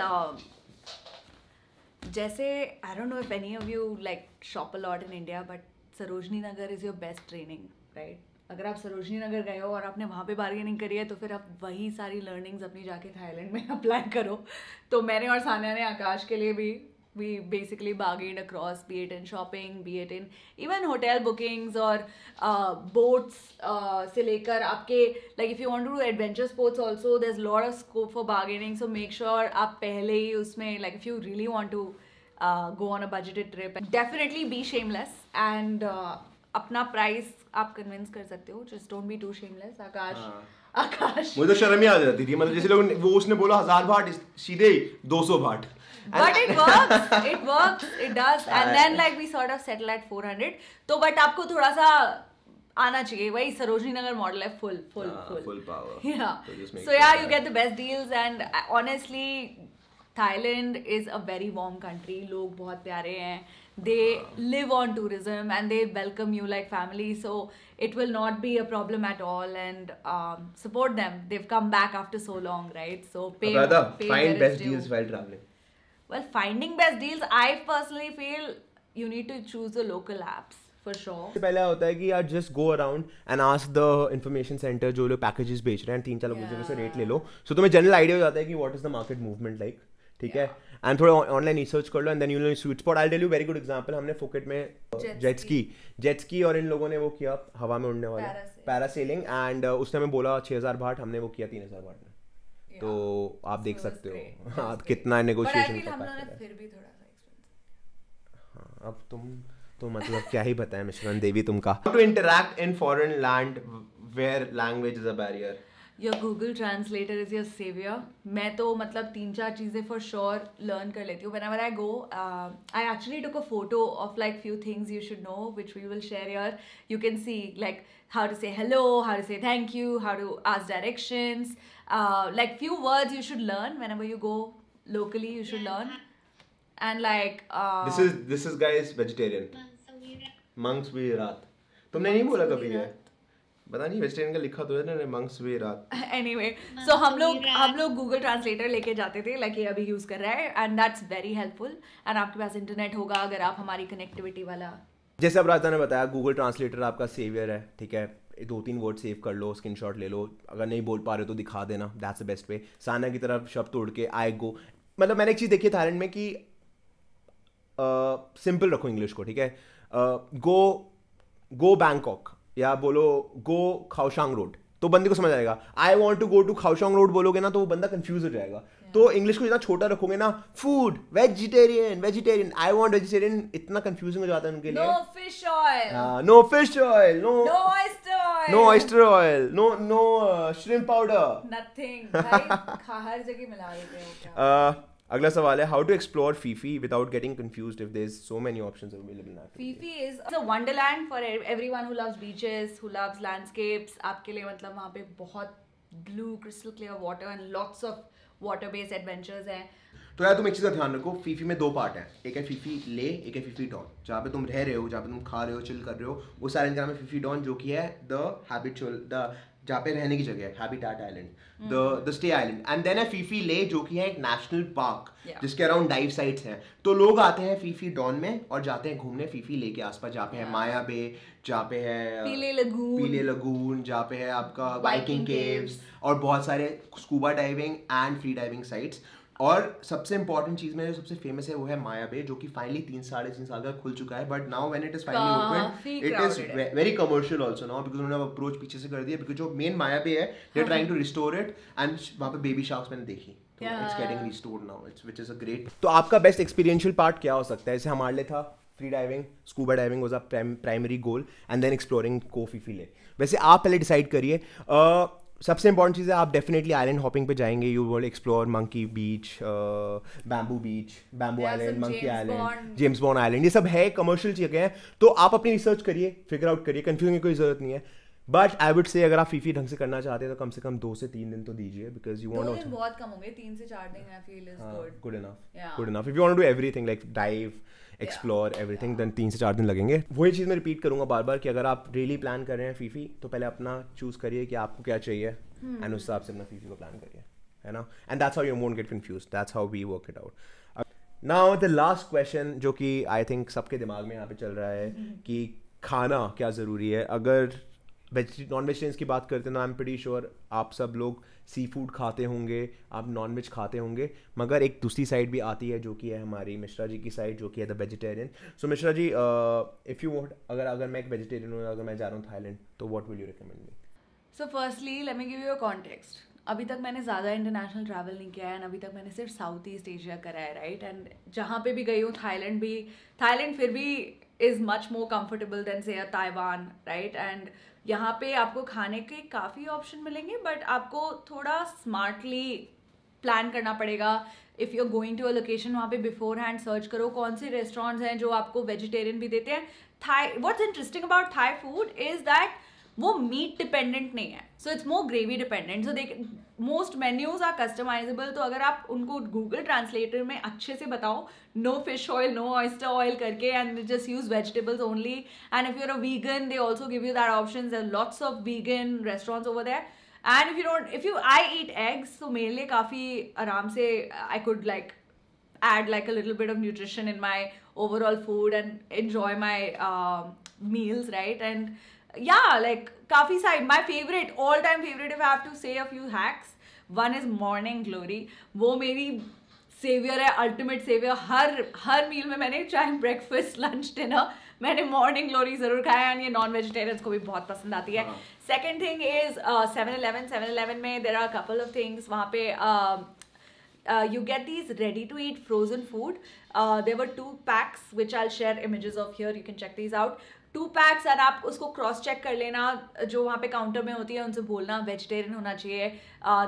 S2: जैसे I don't know if any of you like shop a lot in India but Sarojini Nagar is your best training right अगर आप सरोजनी नगर गए हो और आपने वहाँ पे बार्गेनिंग करी है तो फिर आप वही सारी लर्निंग्स अपनी जाके थाईलैंड में अप्लाई <laughs> करो तो मैंने और सानिया ने आकाश के लिए भी we basically bargain across be it in shopping be it in even hotel bookings और बोट्स uh, uh, से लेकर आपके like if you want to do adventure sports also there is lot of scope for bargaining so make sure आप पहले ही उसमें like if you really want to go on a budgeted trip definitely be shameless and अपना price आप convince कर सकते हो just don't be too shameless Akash हाँ। आकाश मुझे तो
S1: शर्म ही आ जाती थी मतलब जैसे लोग वो उसने बोला हजार बाट सीधे दो सौ baht
S2: it it it it it it and then like we sort of settle at at 400 तो बट आपको थोड़ा सा आना चाहिए वही सरोजनी नगर मॉडल है full full full
S1: full power या सो या you get the
S2: best deals and honestly Thailand is a very warm country लोग बहुत प्यारे हैं they live on tourism and they welcome you like family so it will not be a problem at all and support them they come back after so long right so पे well finding best deals I personally feel you need to choose a local apps पहले
S1: होता है कि यार just go around and ask the information centre जो लोग packages बेच रहे हैं तीन चार लोग जगह रेट ले लो सो तुम्हें जनरल आइडिया हो जाता है कि what is the market movement like ठीक है एंड थोड़ा ऑनलाइन रिसर्च कर लो and then you know sweet spot I tell you very good example हमने फोकेट में जेट्स की जेट्स की और इन लोगों ने वो किया हवा में उड़ने वाला पैरासेलिंग एंड uh, उसने हमें बोला छह हज़ार भाट हमने वो किया तीन हज़ार भाट में तो आप देख सकते हो <laughs> आप कितना नेगोशिएशन कर पाते हैं हाँ, अब तुम तो मतलब क्या ही बताएं मिश्रण देवी तुमका to interact in foreign land where language is a barrier
S2: your Google translator is your saviour मैं तो मतलब तीन चार चीज़ें फॉर श्योर लर्न कर लेती हूँ whenever I go I actually took a photo of like few things you should know which we will share your you can see like how to say hello how to say thank you how to ask directions like few words you should learn whenever you go locally you should learn and like
S1: this is guys vegetarian मंग्स भी रात तुमने नहीं बोला कभी है पता नहीं वेस्टर्न का लिखा तो है ना मंक्स वे रात
S2: एनीवे <laughs> हाँ, तो सो हम लोग हम लोग गूगल ट्रांसलेटर लेके जाते थे लाइक ये अभी यूज़ कर रहा है and that's very helpful and आपके पास इंटरनेट होगा अगर आप हमारी कनेक्टिविटी वाला
S1: जैसे अब राजा ने बताया गूगल ट्रांसलेटर आपका सेवियर है ठीक है दो तीन वर्ड सेव कर लो स्क्रीन शॉट ले लो अगर नहीं बोल पा रहे हो तो दिखा देना दैट्स द बेस्ट वे साना की तरफ शब्द तोड़ के आई गो मतलब मैंने एक चीज़ देखी थाईलैंड में कि सिंपल रखो इंग्लिश को ठीक है गो गो बैंकॉक या बोलो गो खाओशांग रोड तो बंदे को समझ आएगा I want to go to Khao San road बोलोगे ना तो वो बंदा कंफ्यूज हो जाएगा तो इंग्लिश को जितना छोटा रखोगे ना food vegetarian vegetarian I want vegetarian इतना कंफ्यूजिंग हो जाता है उनके लिए no
S2: fish oil
S1: no fish oil no no oyster oil no no no shrimp powder
S2: nothing भाई हर जगह मिला देते
S1: हैं <laughs> अगला सवाल है how to explore Phi Phi without getting confuse if there so many option available now
S2: Phi Phi is a wonderland for everyone loves beaches who loves landscapes आपके लिए मतलब वहाँ पे बहुत blue crystal clear water and lots of water based adventures हैं
S1: तो यार तुम एक चीज़ का ध्यान रखो फीफी में दो पार्ट है एक है फीफी ले एक है फीफी डॉन जहाँ पे तुम रह रहे हो जहाँ पे तुम खा रहे हो चिल कर रहे हो वो सारे नाम है फीफी डॉन जो कि है द हैबिचुअल द जहाँ पे रहने की जगह है habitat island the the stay island and then है फीफी ले जो कि है एक नेशनल पार्क yeah. जिसके अराउंड डाइव साइट्स हैं तो लोग आते हैं फीफी डॉन में और जाते हैं घूमने फीफी ले के आसपास जहाँ पे yeah. है माया बे जहाँ पे है पीले
S2: लगून पीले
S1: लगून जहाँ पे है आपका वाइकिंग केव्स और बहुत सारे scuba diving and free diving sites और सबसे इंपॉर्टेंट चीज में जो सबसे फेमस है वो है माया बे जो कि फाइनली तीन साढ़े तीन साल का खुल चुका है but now when it is finally open it is very commercial also now because उन्होंने अप्रोच पीछे से कर दिया बिकॉज जो मेन माया बे है they trying to restore it and वहां पे बेबी शार्क्स मैंने देखी it's getting restored now it's which is a great तो आपका बेस्ट एक्सपीरियंशियल पार्ट क्या हो सकता है जैसे हमारे लिए था free diving scuba diving was a primary goal and then exploring कोफी फिले वैसे आप पहले डिसाइड करिए सबसे इंपॉर्टेंट चीज़ है आप डेफिनेटली आइलैंड हॉपिंग पे जाएंगे you will explore monkey beach bamboo beach bamboo island monkey island James Bond island ये सब है कमर्शियल चीज़ हैं तो आप अपनी रिसर्च करिए फिगर आउट करिए कन्फ्यूजन की कोई जरूरत नहीं है बट आई वुड से अगर आप फीफी ढंग से करना चाहते हैं तो कम से कम दो से तीन दिन तो दीजिए बिकॉज यू वांट
S2: बहुत कम होंगे तीन से चार दिन I feel is good
S1: good enough good enough if you want to do everything like dive explore everything then तीन से चार दिन लगेंगे वही चीज़ मैं रिपीट करूँगा बार बार कि अगर आप रियली प्लान कर रहे हैं फीफी तो पहले अपना चूज़ करिए कि आपको क्या चाहिए एंड hmm. उस हिसाब से अपना फीफी को प्लान करिए है ना and that's how you might get confuse that's how we work it out now the last question जो कि आई थिंक सबके दिमाग में यहाँ पे चल रहा है hmm. कि खाना क्या ज़रूरी है अगर वेजिटे नॉन वेजिटेरियंस की बात करते हैं ना आई एम प्रटी श्योर आप सब लोग सी फूड खाते होंगे आप नॉन वेज खाते होंगे मगर एक दूसरी साइड भी आती है जो कि है हमारी मिश्रा जी की साइड जो कि है the vegetarian so Mishra ji if you want अगर अगर मैं एक वेजिटेरियन हूँ अगर मैं जा रहा हूँ थाईलैंड तो what will you recommend me
S2: so firstly let me give you a context अभी तक मैंने ज़्यादा इंटरनेशनल ट्रैवल नहीं किया है एंड अभी तक मैंने सिर्फ साउथ ईस्ट एशिया करा है राइट एंड जहाँ पे भी गई हूँ थाईलैंड भी थाईलैंड फिर भी is much more comfortable than से ताइवान राइट एंड यहाँ पे आपको खाने के काफ़ी ऑप्शन मिलेंगे बट आपको थोड़ा स्मार्टली प्लान करना पड़ेगा if you are going to a location वहाँ पे बिफोर हैंड सर्च करो कौन से रेस्टोरेंट्स हैं जो आपको वेजिटेरियन भी देते हैं Thai what's interesting about Thai food is that वो मीट डिपेंडेंट नहीं है so it's more gravy dependent so देख मोस्ट मेन्यूज आर कस्टमाइजेबल तो अगर आप उनको गूगल ट्रांसलेटर में अच्छे से बताओ no fish oil no oyster oil करके and just use vegetables only and if you're a vegan they also give you that option lots of vegan restaurants over there and if you don't if you I eat eggs तो मेरे लिए काफ़ी आराम से I could like add like a little bit of nutrition in my overall food and enjoy my meals right and yeah like coffee side my favorite all time favorite if i have to say a few hacks one is morning glory वो मेरी saviour है ultimate saviour हर हर मील में मैंने चाहे breakfast lunch dinner मैंने morning glory ज़रूर खाया and ये नॉन वेजिटेरियंस को भी बहुत पसंद आती है second thing is seven eleven seven eleven में there are couple of things वहाँ पे you get these ready to eat frozen food there are two packs which I share images of here you can check these out two packs and आप उसको cross check कर लेना जो वहाँ पे counter में होती है उनसे बोलना वेजिटेरियन होना चाहिए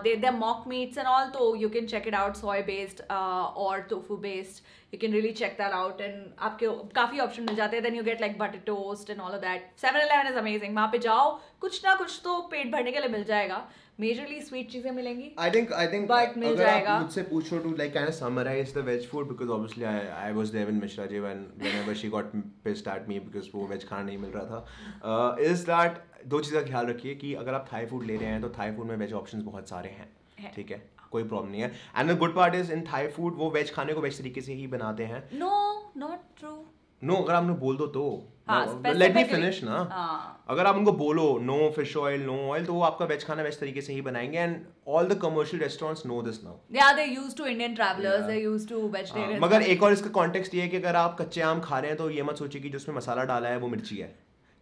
S2: they they mock meats and all तो you can check it out soy based और tofu based you can really check that out and आपके काफ़ी ऑप्शन मिल जाते हैं then you get like butter toast and all of that seven eleven is amazing वहाँ पे जाओ कुछ ना कुछ तो पेट भरने के लिए मिल जाएगा मेजरली स्वीट चीजें मिलेंगी
S1: I think I think but मिल जाएगा मुझसे पूछो to like kind summarise the veg food because obviously I I was there in Mishra ji when whenever she got pissed at me because वो वेज खाना नहीं मिल रहा था इज uh, दैट दो चीज़ का ख्याल रखिए कि अगर आप थाई फूड ले रहे हैं तो थाई फूड में वेज ऑप्शन बहुत सारे हैं ठीक है कोई प्रॉब्लम नहीं है and the good part is in Thai food वो वेज खाने को वेज तरीके से ही बनाते हैं
S2: नो नॉट ट्रू
S1: नो अगर आपने बोल दो तो लेट मी फिनिश ना हाँ। अगर आप उनको बोलो no fish oil no oil तो वो आपका वेज खाना वेज तरीके से ही बनाएंगे and all the commercial restaurants know this now
S2: they are they used to Indian travellers they used to vegetarian मगर एक
S1: और इसका कॉन्टेक्स्ट ये है कि अगर आप कच्चे आम खा रहे हैं तो ये मत सोचिए कि जो उसमें मसाला डाला है वो मिर्ची है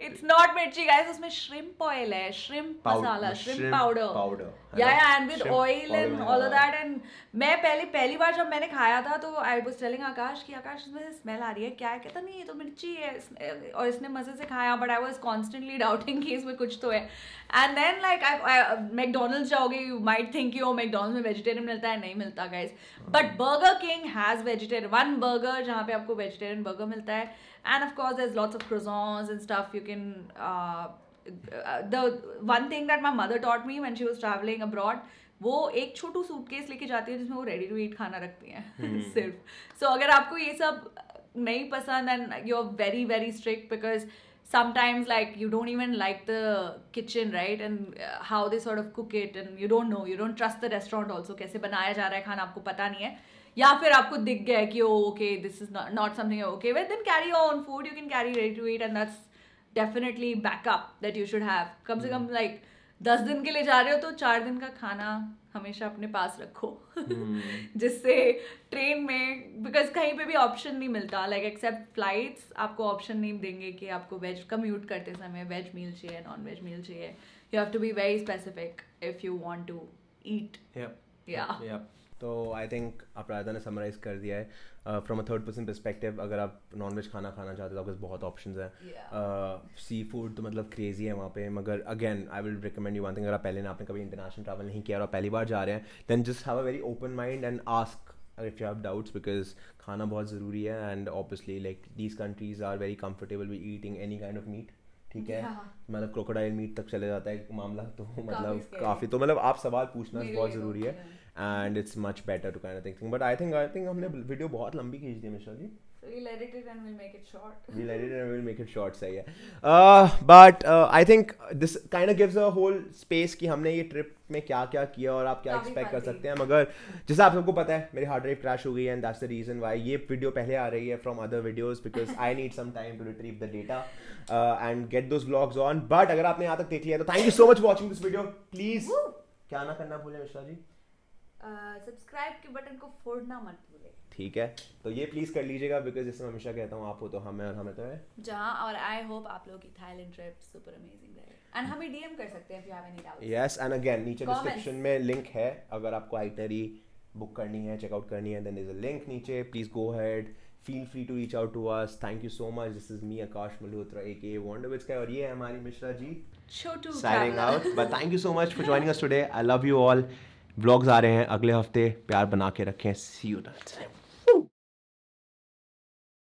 S2: इट्स नॉट मिर्ची गाइस उसमें श्रिम्प ऑयल है श्रिम्प मसाला श्रिम्प पाउडर या and with oil and all of that and मैं पहली पहली बार जब मैंने खाया था तो आई वाज टेलिंग आकाश कि आकाश इसमें स्मेल आ रही है क्या है कहता तो नहीं ये तो मिर्ची है और इसने मज़े से खाया but I was constantly doubting कि इसमें कुछ तो है and then like I McDonald जाओगे you might think you McDonald में वेजिटेरियन मिलता है नहीं मिलता guys but Burger King has vegetarian one burger जहाँ पे आपको वेजिटेरियन बर्गर मिलता है and of course there's lots of croissants and stuff you can uh, uh, the one thing that my mother taught me when she was traveling abroad वो एक छोटू case लेके जाती है जिसमें वो रेडी टू ईट खाना रखती है <laughs> hmm. सिर्फ सो अगर आपको ये सब नहीं पसंद and you are very very strict because sometimes like you don't even like the kitchen right and how they sort of cook it and you don't know you don't trust the restaurant also कैसे बनाया जा रहा है खाना आपको पता नहीं है या फिर आपको दिख गया कि okay this is not something okay with then carry on food you can carry ready to eat and that's definitely backup that you should have कम से कम लाइक hmm. दस दिन के लिए जा रहे हो तो चार दिन का खाना हमेशा अपने पास रखो hmm. <laughs> जिससे ट्रेन में बिकॉज कहीं पे भी ऑप्शन नहीं मिलता लाइक एक्सेप्ट फ्लाइट्स आपको ऑप्शन नहीं देंगे कि आपको वेज कम्यूट करते समय वेज मील चाहिए नॉन वेज मील चाहिए you have to be very specific if you want to eat या
S1: तो आई थिंक अपराधा ने समराइज कर दिया है from a third person perspective अगर आप नॉन वेज खाना खाना चाहते हो तो बहुत ऑप्शन हैं सी फूड uh, तो मतलब क्रेजी है वहाँ पे मगर again I will recommend you one thing अगर आप पहले ना आपने कभी इंटरनेशनल ट्रैवल नहीं किया और पहली बार जा रहे हैं then just have a very open mind and ask if you have doubts because खाना बहुत ज़रूरी है and obviously like these countries are very comfortable we eating any kind of meat ठीक है हाँ, हाँ। मतलब क्रोकोडाइल मीट तक चले जाता है मामला तो मतलब काफ़ी तो मतलब आप सवाल पूछना बहुत ज़रूरी है and it's much better to kind thing but I think I think हमने वीडियो बहुत लंबी खींच दी मिश्रा जी
S2: We'll edit it and we'll make it short. <laughs>
S1: we'll edit it and we'll make it short, सही है. Uh, but uh, I think this kind of gives a whole space कि हमने ये trip में क्या क्या किया और आप क्या एक्सपेक्ट कर सकते हैं मगर जैसा आप सबको पता है मेरी हार्ड ड्राइव क्रैश हो गई and that's the reason why ये वीडियो पहले आ रही है from other videos because I need some time to retrieve the data and get those vlogs on but अगर आपने यहाँ तक देख लिया तो thank you so much watching this video please क्या ना करना भूलें मिश्रा जी
S2: सब्सक्राइब के बटन को फोड़ना मत भूले
S1: ठीक है तो ये प्लीज़ कर लीजिएगा बिकॉज जैसे मैं हमेशा कहता हूँ आप हो तो हमें और हमें तो है
S2: जहाँ और आई होप आप लोग की थाईलैंड ट्रिप सुपर अमेजिंग रहे एंड हमें डीएम कर सकते हैं फिर any doubt yes and again नीचे डिस्क्रिप्शन में
S1: लिंक है अगर आपको आइटरी बुक करनी है चेकआउट करनी है देन इज अ लिंक नीचे please go ahead feel free to reach out to us thank you so much this is me Akash Malhotra aka वॉन्डोविच का और ये है हमारी Mishra ji Chhotu signing out but thank you so much for joining us today I love you all vlogs आ रहे हैं अगले हफ्ते प्यार बना के रखें सी यू